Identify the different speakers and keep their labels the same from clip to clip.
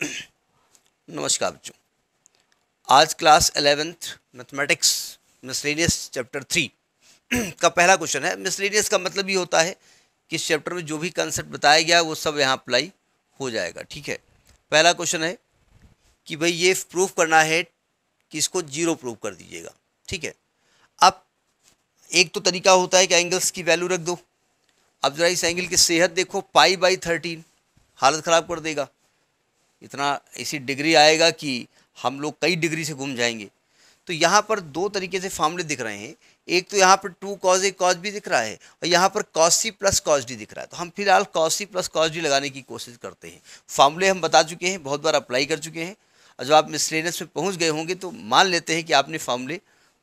Speaker 1: नमस्कार बच्चों आज class eleventh mathematics miscellaneous chapter three का पहला क्वेश्चन है मिसलेनियस का मतलब ये होता है कि इस चैप्टर में जो भी कंसेप्ट बताया गया वो सब यहाँ अप्लाई हो जाएगा ठीक है पहला क्वेश्चन है कि भाई ये प्रूफ करना है कि इसको जीरो प्रूफ कर दीजिएगा ठीक है अब एक तो तरीका होता है कि एंगल्स की वैल्यू रख दो अब ज़रा इस एंगल की सेहत देखो पाई बाई थर्टीन हालत ख़राब कर देगा इतना ऐसी डिग्री आएगा कि हम लोग कई डिग्री से घूम जाएंगे तो यहाँ पर दो तरीके से फॉर्मूले दिख रहे हैं एक तो यहाँ पर टू कॉज ए कॉज भी दिख रहा है और यहाँ पर cos C plus cos D दिख रहा है तो हम फिलहाल cos C plus cos D लगाने की कोशिश करते हैं फॉर्मूले हम बता चुके हैं बहुत बार अप्लाई कर चुके हैं और जब आप मिसलेनस में पहुँच गए होंगे तो मान लेते हैं कि आपने फॉर्मूले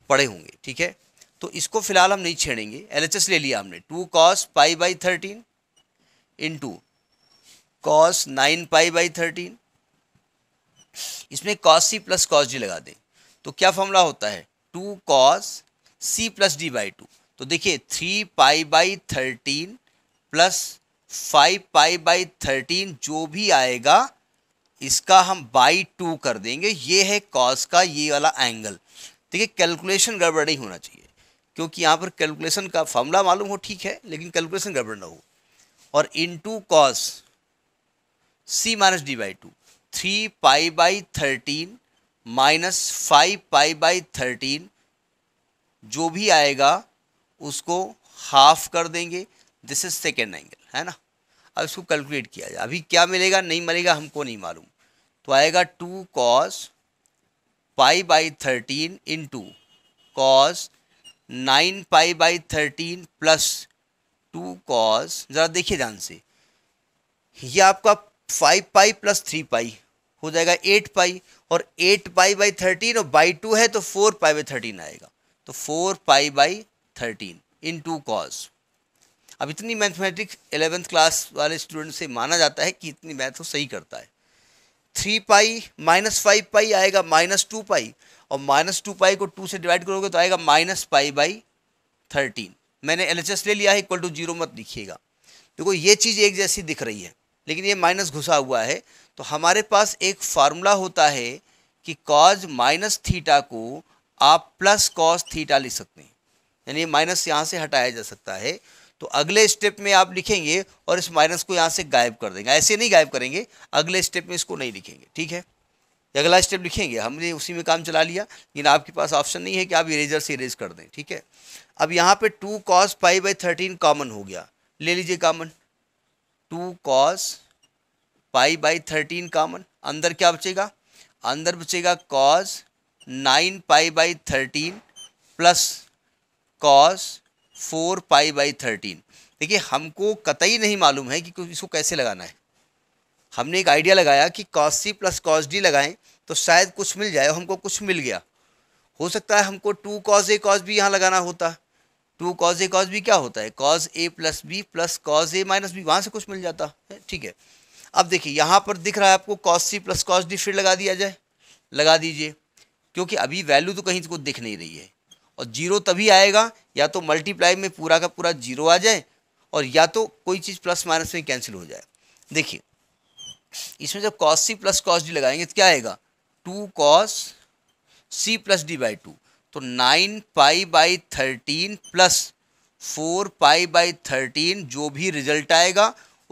Speaker 1: पढ़े होंगे ठीक है तो इसको फिलहाल हम नहीं छेड़ेंगे एल ले लिया हमने two cos pi by thirteen into cos nine pi by thirteen इसमें cos C plus cos D लगा दें तो क्या फॉर्मूला होता है two cos C plus D by two तो देखिए three pi by thirteen plus five pi by thirteen जो भी आएगा इसका हम बाई टू कर देंगे ये है कॉस का ये वाला एंगल देखिए कैलकुलेशन गड़बड़ नहीं होना चाहिए क्योंकि यहाँ पर कैलकुलेशन का फॉर्मूला मालूम हो ठीक है लेकिन कैलकुलेशन गड़बड़ ना हो और into cos C minus D by two three pi by thirteen minus five pi by thirteen जो भी आएगा उसको हाफ कर देंगे दिस इज सेकेंड एंगल है ना अब इसको कैलकुलेट किया जाए अभी क्या मिलेगा नहीं मिलेगा हमको नहीं मालूम तो आएगा two cos pi by thirteen into cos nine pi by thirteen plus two cos ज़रा देखिए ध्यान से ये आपका five pi plus three pi हो जाएगा एट पाई और एट पाई बाई थर्टीन और बाई टू है तो फोर पाई बाई थर्टीन आएगा तो four pi by thirteen in to cos अब इतनी मैथमेटिक्स एलेवेंथ क्लास वाले स्टूडेंट से माना जाता है कि इतनी मैथ वो सही करता है three pi minus five pi आएगा माइनस टू पाई और माइनस टू पाई को टू से डिवाइड करोगे तो आएगा माइनस पाई बाई थर्टीन मैंने एल ले लिया है इक्वल टू जीरो मत लिखिएगा देखो ये चीज़ एक जैसी दिख रही है लेकिन ये माइनस घुसा हुआ है तो हमारे पास एक फार्मूला होता है कि कॉज माइनस थीटा को आप प्लस कॉज थीटा लिख सकते हैं यानी माइनस यहाँ से हटाया जा सकता है तो अगले स्टेप में आप लिखेंगे और इस माइनस को यहाँ से गायब कर देंगे ऐसे नहीं गायब करेंगे अगले स्टेप में इसको नहीं लिखेंगे ठीक है अगला स्टेप लिखेंगे हमने उसी में काम चला लिया लेकिन आपके पास ऑप्शन नहीं है कि आप इरेजर से इरेज कर दें ठीक है अब यहाँ पे two cos pi by thirteen common हो गया ले लीजिए common two cos pi by thirteen common अंदर क्या बचेगा अंदर बचेगा cos nine pi by thirteen plus cos four pi by thirteen देखिए हमको कतई नहीं मालूम है कि इसको कैसे लगाना है हमने एक आइडिया लगाया कि cos C plus cos D लगाएं तो शायद कुछ मिल जाए हमको कुछ मिल गया हो सकता है हमको two cos A cos B यहाँ लगाना होता है two cos A cos B क्या होता है cos A plus B plus cos A minus B वहाँ से कुछ मिल जाता है ठीक है अब देखिए यहाँ पर दिख रहा है आपको cos C plus cos D फिर लगा दिया जाए लगा दीजिए क्योंकि अभी वैल्यू तो कहीं को दिख नहीं रही है और जीरो तभी आएगा या तो मल्टीप्लाई में पूरा का पूरा जीरो आ जाए और या तो कोई चीज़ प्लस माइनस में कैंसिल हो जाए देखिए इसमें जब cos C plus cos D लगाएंगे तो क्या आएगा two cos C plus D by two तो nine pi by thirteen plus four pi by thirteen जो भी रिजल्ट आएगा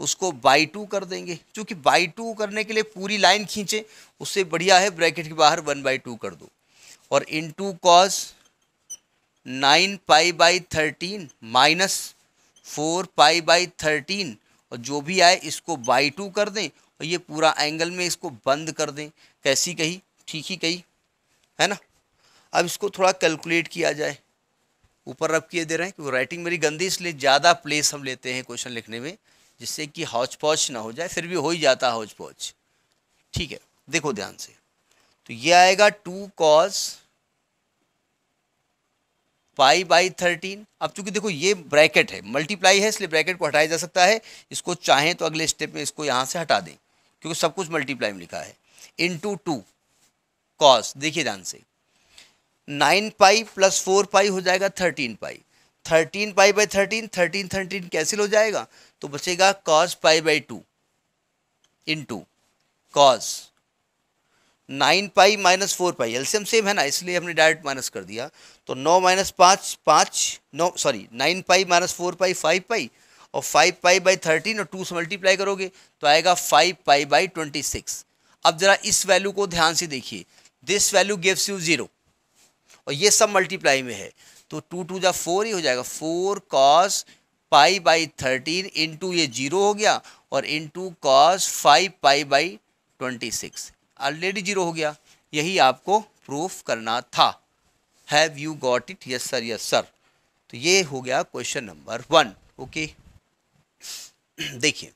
Speaker 1: उसको बाई टू कर देंगे क्योंकि बाई टू करने के लिए पूरी लाइन खींचे उससे बढ़िया है ब्रैकेट के बाहर वन बाई टू कर दो और इन to cos nine pi by thirteen minus four pi by thirteen और जो भी आए इसको बाई टू कर दें और ये पूरा एंगल में इसको बंद कर दें कैसी कही ठीक ही कही है ना अब इसको थोड़ा कैलकुलेट किया जाए ऊपर रब किए दे रहे हैं कि राइटिंग मेरी गंदी इसलिए ज़्यादा प्लेस हम लेते हैं क्वेश्चन लिखने में जिससे कि हौच पौच ना हो जाए फिर भी हो ही जाता हौच पौच ठीक है देखो ध्यान से तो ये आएगा two cos pi by thirteen अब चूंकि देखो ये ब्रैकेट है मल्टीप्लाई है इसलिए ब्रैकेट को हटाया जा सकता है इसको चाहें तो अगले स्टेप में इसको यहाँ से हटा दें क्योंकि सब कुछ मल्टीप्लाई में लिखा है इन टू टू देखिए ध्यान से nine pi plus four pi हो जाएगा thirteen pi thirteen pi by thirteen thirteen thirteen cancel हो जाएगा तो बचेगा cos pi by two into cos nine pi minus four pi एल्सियम सेम है ना इसलिए हमने डायरेक्ट माइनस कर दिया तो नौ माइनस पाँच पाँच नौ sorry nine pi minus four pi five pi और फाइव पाई बाई थर्टीन और टू से मल्टीप्लाई करोगे तो आएगा five pi by twenty six अब ज़रा इस वैल्यू को ध्यान से देखिए this value gives you zero और ये सब मल्टीप्लाई में है तो टू टू जब फोर ही हो जाएगा four cos pi by thirteen into ये जीरो हो गया और into cos five pi by twenty six already zero हो गया यही आपको प्रूफ करना था have you got it yes sir yes sir तो ये हो गया क्वेश्चन नंबर वन ओके देखिए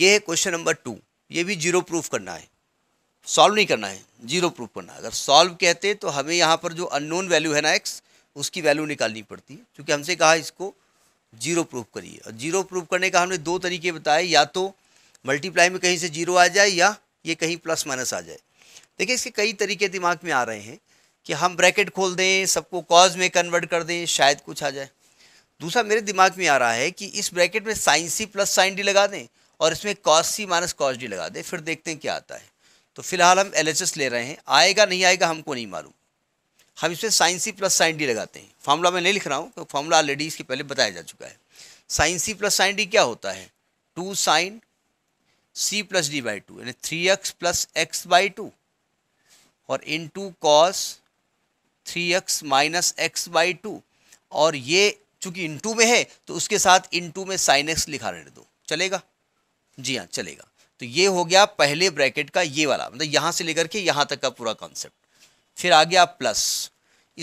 Speaker 1: ये है क्वेश्चन नंबर टू ये भी जीरो प्रूफ करना है सॉल्व नहीं करना है जीरो प्रूफ करना है अगर सॉल्व कहते तो हमें यहाँ पर जो अननोन वैल्यू है ना एक्स उसकी वैल्यू निकालनी पड़ती है क्योंकि हमसे कहा इसको जीरो प्रूफ करिए और जीरो प्रूफ करने का हमने दो तरीके बताए या तो मल्टीप्लाई में कहीं से जीरो आ जाए या ये कहीं प्लस माइनस आ जाए देखिए इसके कई तरीके दिमाग में आ रहे हैं कि हम ब्रैकेट खोल दें सबको कॉज में कन्वर्ट कर दें शायद कुछ आ जाए दूसरा मेरे दिमाग में आ रहा है कि इस ब्रैकेट में sine C plus sine D लगा दें और इसमें cos C minus cos D लगा दें फिर देखते हैं क्या आता है तो फिलहाल हम एल ले रहे हैं आएगा नहीं आएगा हमको नहीं मालूम हम इसमें sines C plus sine D लगाते हैं फार्मूला मैं नहीं लिख रहा हूँ तो फार्मूला ऑलरेडी इसके पहले बताया जा चुका है sines C plus sine D क्या होता है two sine C plus D by two यानी three x plus x by two और into cos three x minus x by two और ये चूंकि टू में है तो उसके साथ इन टू में साइन एक्स लिखा रहने दो चलेगा जी हाँ चलेगा तो ये हो गया पहले ब्रैकेट का ये वाला मतलब यहाँ से लेकर के यहाँ तक का पूरा कॉन्सेप्ट फिर आ गया प्लस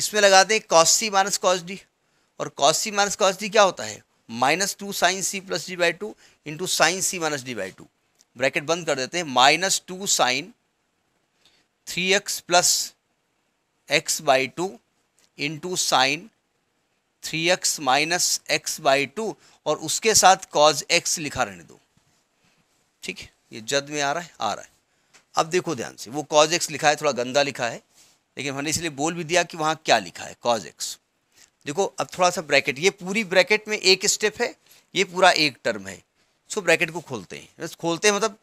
Speaker 1: इसमें लगाते हैं cos C minus cos D और cos C minus cos D क्या होता है minus two sine C plus D by two into sine C minus D by two bracket बंद कर देते हैं minus two sine three x plus x by two into sine three x minus x by two और उसके साथ cos x लिखा रहने दो ठीक है ये जद में आ रहा है आ रहा है अब देखो ध्यान से वो कॉज एक्स लिखा है थोड़ा गंदा लिखा है लेकिन मैंने इसलिए बोल भी दिया कि वहाँ क्या लिखा है कॉज एक्स देखो अब थोड़ा सा ब्रैकेट ये पूरी ब्रैकेट में एक स्टेप है ये पूरा एक टर्म है सो ब्रैकेट को खोलते हैं बस खोलते हैं मतलब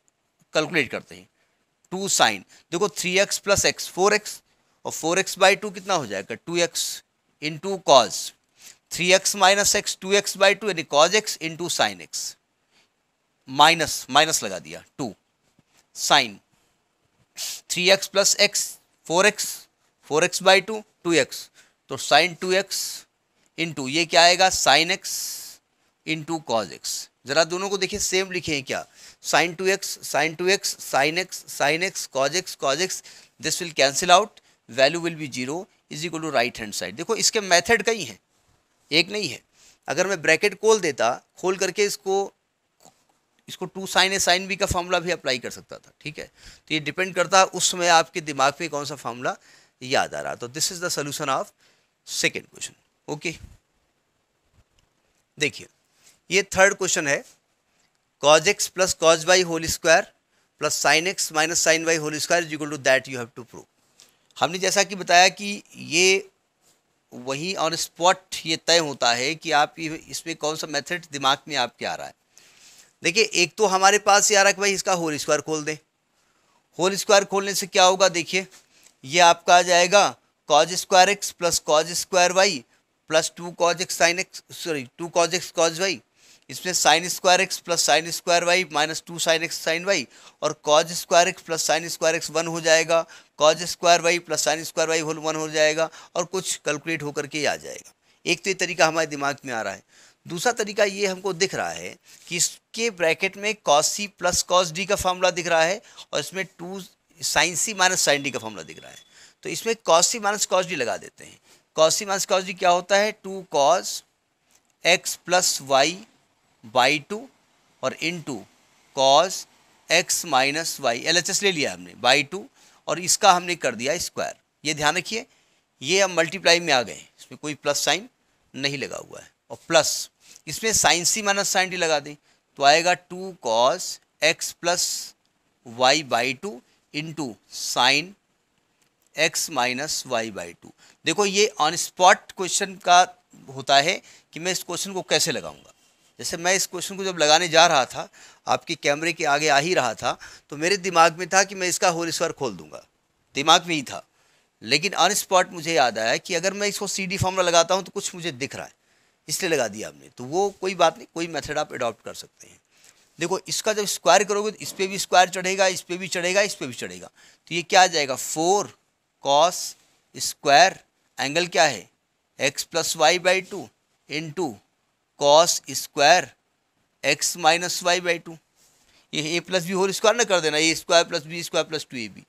Speaker 1: कैलकुलेट करते हैं टू साइन देखो three x plus x four x और फोर एक्स बाई टू कितना हो जाएगा two x in to cos three x minus x two x by two यानी cos x in to sine x minus minus लगा दिया two sine three x plus x four x four x by two two x तो sine two x in two ये क्या आएगा sine x in to cos x ज़रा दोनों को देखिए सेम लिखे हैं क्या sine two x sine two x sine x sine x cos x cos x this will cancel out value will be zero is equal to right hand side देखो इसके method कई हैं एक नहीं है अगर मैं ब्रैकेट खोल देता खोल करके इसको इसको two sine A sine B का फार्मूला भी अप्लाई कर सकता था ठीक है तो ये डिपेंड करता है उस समय आपके दिमाग पे कौन सा फार्मूला याद आ रहा तो this is the solution of second question okay देखिए ये थर्ड क्वेश्चन है cos x plus cos y whole square plus sine x minus sine y whole square equal to that you have to prove हमने जैसा कि बताया कि ये वहीं ऑन स्पॉट ये तय होता है कि आप इसमें कौन सा मेथड दिमाग में आपके आ रहा है देखिए एक तो हमारे पास यार कि भाई इसका होल स्क्वायर खोल दें होल स्क्वायर खोलने से क्या होगा देखिए ये आपका आ जाएगा cos square x plus cos square y plus two cos x sine x sorry two cos x cos y इसमें sine square x plus sine square y minus two sine x sine y और cos square x plus sine square x one हो जाएगा cos square y plus sine square y whole one हो जाएगा और कुछ calculate होकर के आ जाएगा एक तो ये तरीका हमारे दिमाग में आ रहा है दूसरा तरीका ये हमको दिख रहा है कि इसके ब्रैकेट में cos C plus cos D का फॉर्मूला दिख रहा है और इसमें two sine C minus sine D का फॉर्मूला दिख रहा है तो इसमें cos C minus cos D लगा देते हैं cos C minus cos D क्या होता है two cos x plus y by two और into cos x minus y L H S ले लिया हमने बाई टू और इसका हमने कर दिया स्क्वायर ये ध्यान रखिए ये हम मल्टीप्लाई में आ गए इसमें कोई प्लस साइन नहीं लगा हुआ है और प्लस इसमें sine C minus sine D लगा दें तो आएगा two cos x plus y by two into sine x minus y by two देखो ये ऑन स्पॉट क्वेश्चन का होता है कि मैं इस क्वेश्चन को कैसे लगाऊंगा जैसे मैं इस क्वेश्चन को जब लगाने जा रहा था आपके कैमरे के आगे आ ही रहा था तो मेरे दिमाग में था कि मैं इसका होल स्क्वायर खोल दूंगा दिमाग में ही था लेकिन ऑन स्पॉट मुझे याद आया कि अगर मैं इसको सी डी फॉर्मूला लगाता हूँ तो कुछ मुझे दिख रहा है इसलिए लगा दिया आपने तो वो कोई बात नहीं कोई मेथड आप अडॉप्ट कर सकते हैं देखो इसका जब स्क्वायर करोगे तो इस पर भी स्क्वायर चढ़ेगा इस पर भी चढ़ेगा इस पर भी चढ़ेगा तो ये क्या आ जाएगा फोर कॉस स्क्वायर एंगल क्या है x plus y by two into cos square x minus y by two ये A plus B whole square ना कर देना A square plus B square plus two A B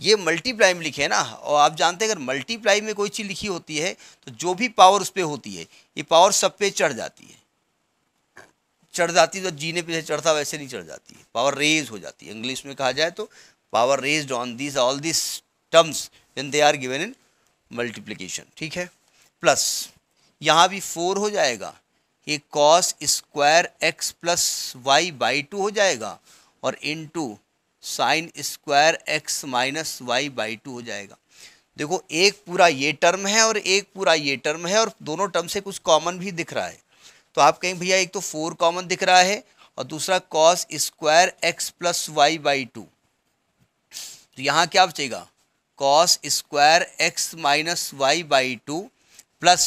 Speaker 1: ये multiply में लिखे ना और आप जानते हैं अगर मल्टीप्लाई में कोई चीज़ लिखी होती है तो जो भी पावर उस पर होती है ये पावर सब पे चढ़ जाती है चढ़ जाती है तो जीने पे चढ़ता वैसे नहीं चढ़ जाती है पावर रेज हो जाती है इंग्लिश में कहा जाए तो power raise on this all this terms when they are given in multiplication ठीक है प्लस यहाँ भी फोर हो जाएगा ये cos square x plus y by two हो जाएगा और इन to sine square x minus y by two हो जाएगा देखो एक पूरा ये टर्म है और एक पूरा ये टर्म है और दोनों टर्म से कुछ कॉमन भी दिख रहा है तो आप कहें भैया एक तो फोर कॉमन दिख रहा है और दूसरा cos square x plus y by two तो यहाँ क्या बचेगा cos square x minus y by two plus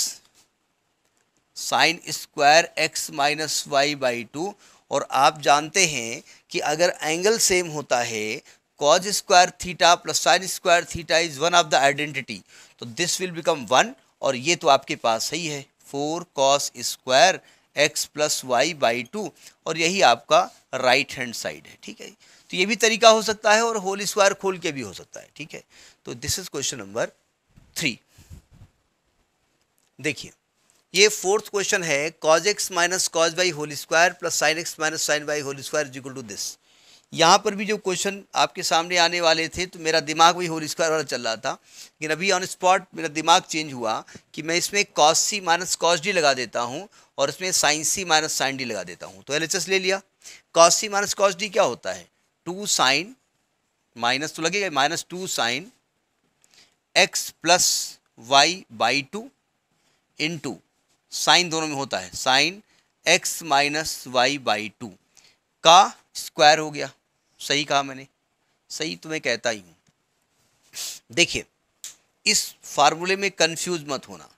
Speaker 1: sine square x minus y by two और आप जानते हैं कि अगर एंगल सेम होता है cos square theta plus sine square theta is one of the identity तो दिस विल बिकम वन और ये तो आपके पास सही है four cos square x plus y by two और यही आपका राइट हैंड साइड है ठीक है तो ये भी तरीका हो सकता है और होल स्क्वायर खोल के भी हो सकता है ठीक है तो this is question number three देखिए ये फोर्थ क्वेश्चन है cos x minus cos y whole square plus sine x minus sine y whole square is to this यहाँ पर भी जो क्वेश्चन आपके सामने आने वाले थे तो मेरा दिमाग भी होल स्क्वायर वाला चल रहा था लेकिन अभी ऑन स्पॉट मेरा दिमाग चेंज हुआ कि मैं इसमें cos C minus cos D लगा देता हूँ और इसमें sine C minus sine D लगा देता हूँ तो एल ले लिया cos C minus cos D क्या होता है टू साइन माइनस तो लगेगा minus two sine x plus y by two in to sine दोनों में होता है sine x minus y by two का स्क्वायर हो गया सही कहा मैंने सही तो मैं कहता ही हूँ देखिए इस फार्मूले में कंफ्यूज मत होना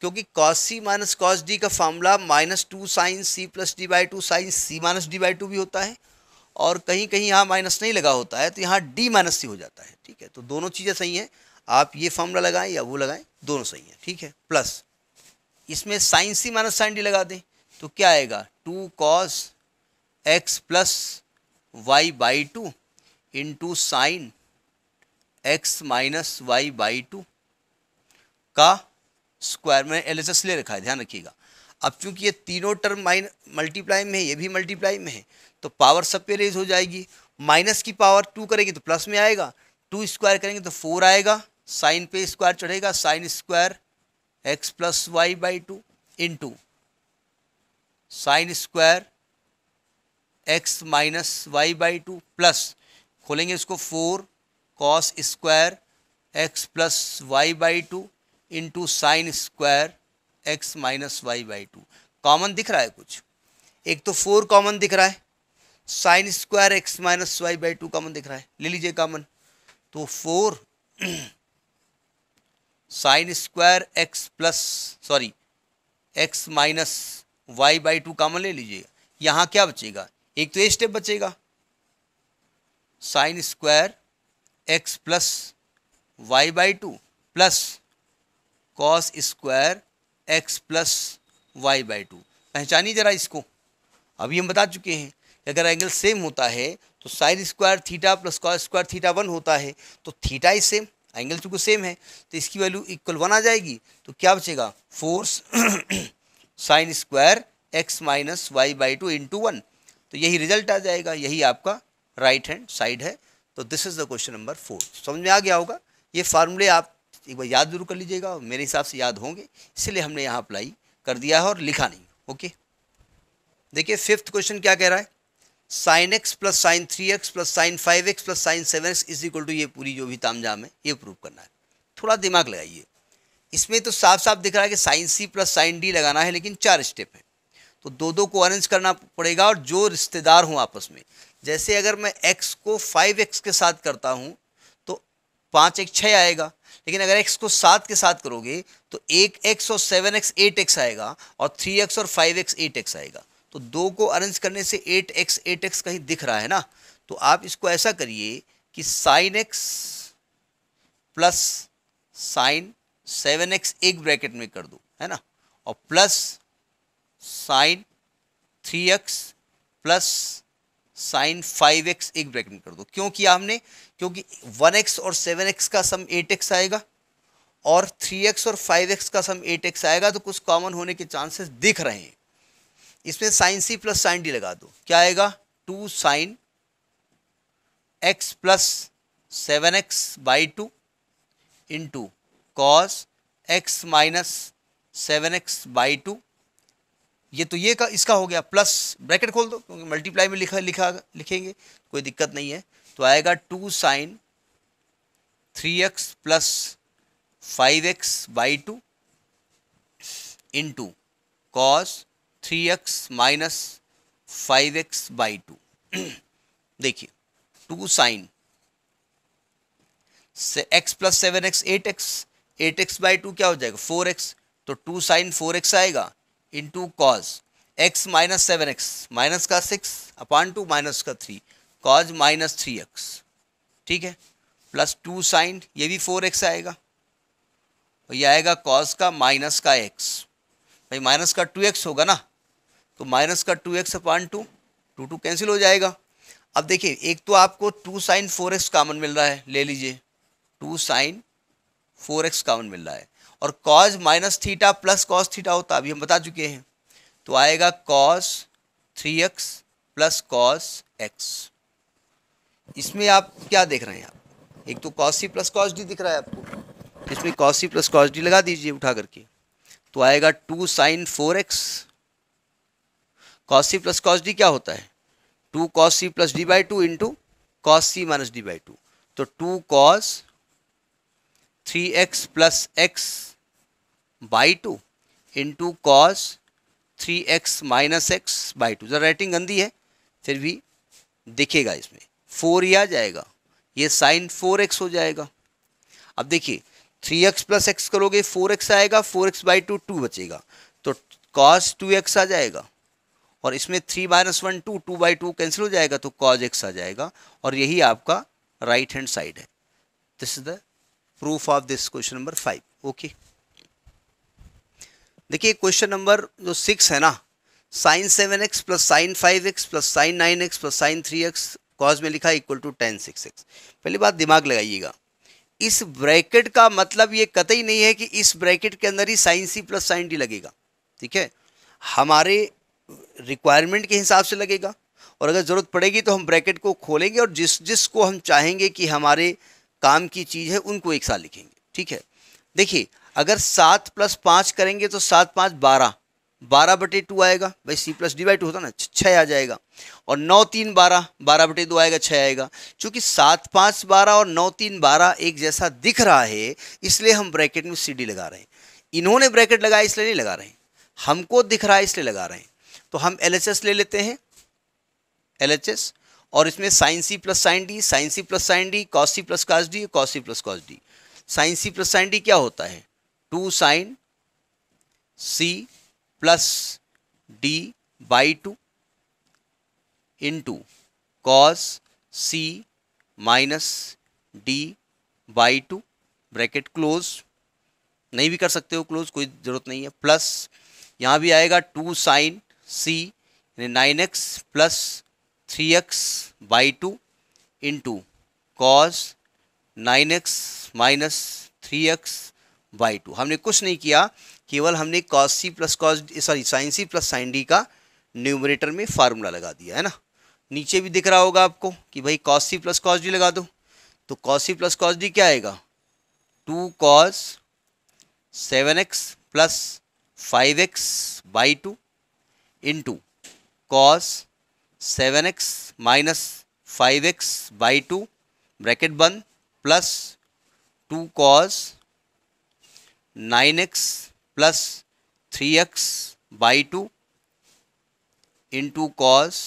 Speaker 1: क्योंकि cos C minus cos D का formula minus two sine C plus D by two sine C minus D by two भी होता है और कहीं कहीं यहाँ माइनस नहीं लगा होता है तो यहाँ डी माइनस सी हो जाता है ठीक है तो दोनों चीज़ें सही हैं आप ये फार्मूला लगाएं या वो लगाएं दोनों सही हैं ठीक है प्लस इसमें sine C minus sine D लगा दें तो क्या आएगा two cos x plus y by two into sine x minus y by two का स्क्वायर में एल ले रखा है ध्यान रखिएगा अब चूंकि ये तीनों टर्म माइन मल्टीप्लाई में है ये भी मल्टीप्लाई में है तो पावर सब पे रेज हो जाएगी माइनस की पावर टू करेंगे तो प्लस में आएगा टू स्क्वायर करेंगे तो फोर आएगा साइन पे स्क्वायर चढ़ेगा sine square x plus y by two into sine square x minus y by two plus खोलेंगे इसको four cos square x plus y by two into sine square x minus y by two common दिख रहा है कुछ एक तो four common दिख रहा है sine square x minus y by two common दिख रहा है ले लीजिए कॉमन तो four sine square x plus sorry x minus y by two common ले लीजिएगा यहाँ क्या बचेगा एक तो ये स्टेप बचेगा sine square x plus y by two plus cos square x plus y by two पहचानी जरा इसको अभी हम बता चुके हैं अगर एंगल सेम होता है तो sine square theta plus cos square theta one होता है तो थीटा ही सेम एंगल चूंकि सेम है तो इसकी वैल्यू इक्वल वन आ जाएगी तो क्या बचेगा four sine square x minus y by two into one तो यही रिजल्ट आ जाएगा यही आपका राइट हैंड साइड है तो this is the question number four समझ में आ गया होगा ये फार्मूले आप एक बार याद जरूर कर लीजिएगा मेरे हिसाब से याद होंगे इसलिए हमने यहाँ अप्लाई कर दिया है और लिखा नहीं ओके देखिए फिफ्थ क्वेश्चन क्या कह रहा है sine x plus sine three x plus sine five x plus sine seven x is equal to ये पूरी जो भी तामझाम है ये प्रूव करना है थोड़ा दिमाग लगाइए इसमें तो साफ साफ दिख रहा है कि sine C plus sine D लगाना है लेकिन चार स्टेप हैं तो दो दो को अरेंज करना पड़ेगा और जो रिश्तेदार हों आपस में जैसे अगर मैं एक्स को फाइव एक्स के साथ करता हूँ तो पाँच एक छः आएगा लेकिन अगर एक्स को सात के साथ करोगे तो एक एक्स और सेवन एक्स एट एक्स आएगा और थ्री एक्स और फाइव एक्स एट एक्स आएगा तो दो को अरेंज करने से एट एक्स एट एक्स कहीं दिख रहा है ना तो आप इसको ऐसा करिए कि sine x plus sine seven x एक ब्रैकेट में कर दो है ना और plus sine three x plus sine five x एक ब्रैकेट में कर दो क्योंकि हमने क्योंकि वन एक्स और सेवन एक्स का सम एट एक्स आएगा और थ्री एक्स और फाइव एक्स का सम एट एक्स आएगा तो कुछ कॉमन होने के चांसेस दिख रहे हैं इसमें sine C plus sine D लगा दो क्या आएगा two sine x plus seven x by two into cos x minus seven x by two ये तो ये का इसका हो गया प्लस ब्रैकेट खोल दो क्योंकि मल्टीप्लाई में लिखा लिखा लिखेंगे कोई दिक्कत नहीं है तो आएगा two sine three x plus five x by two into cos three x minus five x by two देखिए टू साइन से x plus seven x eight x eight x by two क्या हो जाएगा फोर एक्स तो two sine four x आएगा इन to cos x minus seven x minus का six upon two minus का three cos minus three x ठीक है plus two sign ये भी फोर एक्स आएगा और ये आएगा कॉज का माइनस का एक्स भाई माइनस का टू एक्स होगा ना तो माइनस का two x upon two two two cancel हो जाएगा अब देखिए एक तो आपको two sine four x common मिल रहा है ले लीजिए two sine four x common मिल रहा है और cos minus theta plus cos theta होता अभी हम बता चुके हैं तो आएगा cos three x plus cos x इसमें आप क्या देख रहे हैं आप एक तो cos C plus cos D दिख रहा है आपको इसमें cos C plus cos D लगा दीजिए उठा करके तो आएगा two sine four x cos C plus cos D क्या होता है two cos C plus D by two into cos C minus D by two तो two cos three x plus x by two into cos three x minus x by two जरा writing गंदी है फिर भी दिखेगा इसमें four ही आ जाएगा ये साइन फोर एक्स हो जाएगा अब देखिए थ्री एक्स प्लस एक्स करोगे फोर एक्स आएगा four x by two two बचेगा तो कॉस टू एक्स आ जाएगा और इसमें three minus one two two by two cancel हो जाएगा तो कॉज एक्स आ जाएगा और यही आपका राइट हैंड साइड है this is the proof of this question number five okay देखिए क्वेश्चन नंबर जो सिक्स है ना sine seven x plus sine five x plus sine nine x plus sine three x cos में लिखा equal to tan six x पहली बात दिमाग लगाइएगा इस ब्रैकेट का मतलब ये कतई नहीं है कि इस ब्रैकेट के अंदर ही sine C plus sine D लगेगा ठीक है हमारे रिक्वायरमेंट के हिसाब से लगेगा और अगर ज़रूरत पड़ेगी तो हम ब्रैकेट को खोलेंगे और जिस जिस को हम चाहेंगे कि हमारे काम की चीज़ है उनको एक साथ लिखेंगे ठीक है देखिए अगर सात प्लस पाँच करेंगे तो सात पाँच बारह बारह बटे टू आएगा भाई C plus D by two होता ना छः आ जाएगा और नौ तीन बारह बारह बटे दो आएगा छः आएगा क्योंकि सात पाँच बारह और नौ तीन बारह एक जैसा दिख रहा है इसलिए हम ब्रैकेट में सी डी लगा रहे हैं इन्होंने ब्रैकेट लगाया इसलिए नहीं लगा रहे हैं हमको दिख रहा है इसलिए लगा रहे हैं तो हम एल ले लेते हैं एल और इसमें sine C plus sine D sine C plus sine D cos C plus cos D cos C plus cos D sine C plus sine D क्या होता है two sine C plus D by two into cos C minus D by two bracket close नहीं भी कर सकते हो close कोई ज़रूरत नहीं है प्लस यहां भी आएगा टू साइन सी यानी nine x plus three x by two into cos nine x minus three x by two हमने कुछ नहीं किया केवल हमने cos C plus cos sorry sine C plus sine D का न्यूमरेटर में फार्मूला लगा दिया है ना नीचे भी दिख रहा होगा आपको कि भाई cos C plus cos D लगा दो तो cos C plus cos D क्या आएगा two cos seven x plus five x by two into cos seven x minus five x by two bracket बंद plus two cos nine x plus three x by two into cos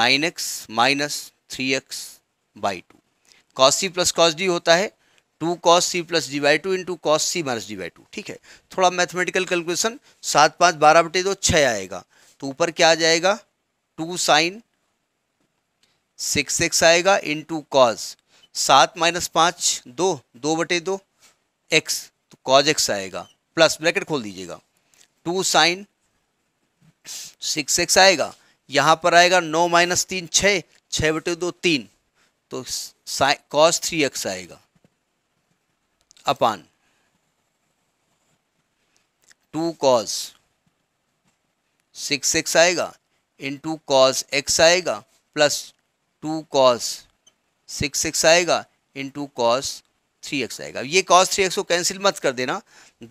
Speaker 1: nine x minus three x by two cos C plus cos D होता है two cos C plus D by two into cos C minus D by two ठीक है थोड़ा mathematical calculation सात पाँच बारह बटे दो छः आएगा तो ऊपर क्या आ जाएगा टू साइन सिक्स एक्स आएगा इंटू कॉस सात माइनस पाँच दो दो बटे दो एक्स तो कॉज एक्स आएगा प्लस ब्रैकेट खोल दीजिएगा टू साइन सिक्स एक्स आएगा यहाँ पर आएगा नौ माइनस तीन छः छः बटे दो तीन तो कॉस थ्री एक्स आएगा upon two cos six x आएगा इंटू कॉस एक्स आएगा plus two cos six x आएगा इंटू कॉस थ्री एक्स आएगा ये थ्री एक्स को कैंसिल मत कर देना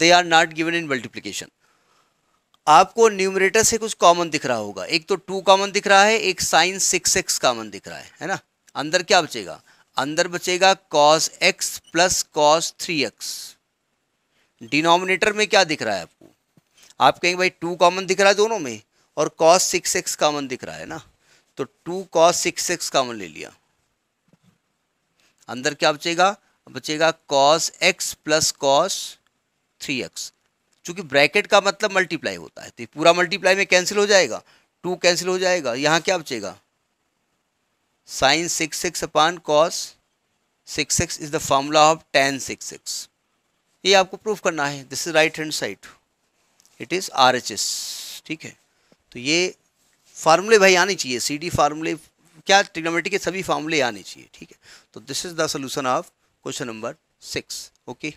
Speaker 1: they are not given in multiplication आपको न्यूमरेटर से कुछ कॉमन दिख रहा होगा एक तो टू कॉमन दिख रहा है एक साइन सिक्स एक्स कॉमन दिख रहा है है ना अंदर क्या बचेगा अंदर बचेगा cos x plus cos three x denominator में क्या दिख रहा है आपको आप कहेंगे भाई टू कॉमन दिख रहा है दोनों में और कॉस सिक्स एक्स कॉमन दिख रहा है ना तो two cos six x common ले लिया अंदर क्या बचेगा बचेगा cos x plus cos three x चूंकि ब्रैकेट का मतलब मल्टीप्लाई होता है तो पूरा मल्टीप्लाई में कैंसिल हो जाएगा टू कैंसिल हो जाएगा यहाँ क्या बचेगा sine six six upon cos six six is the formula of tan six six ये आपको प्रूफ करना है this is right hand side it is R H S ठीक है तो ये फार्मूले भाई आने चाहिए सी डी फार्मूले क्या ट्रिग्नोमेट्री के सभी फार्मूले आने चाहिए ठीक है तो this is the solution of question number six okay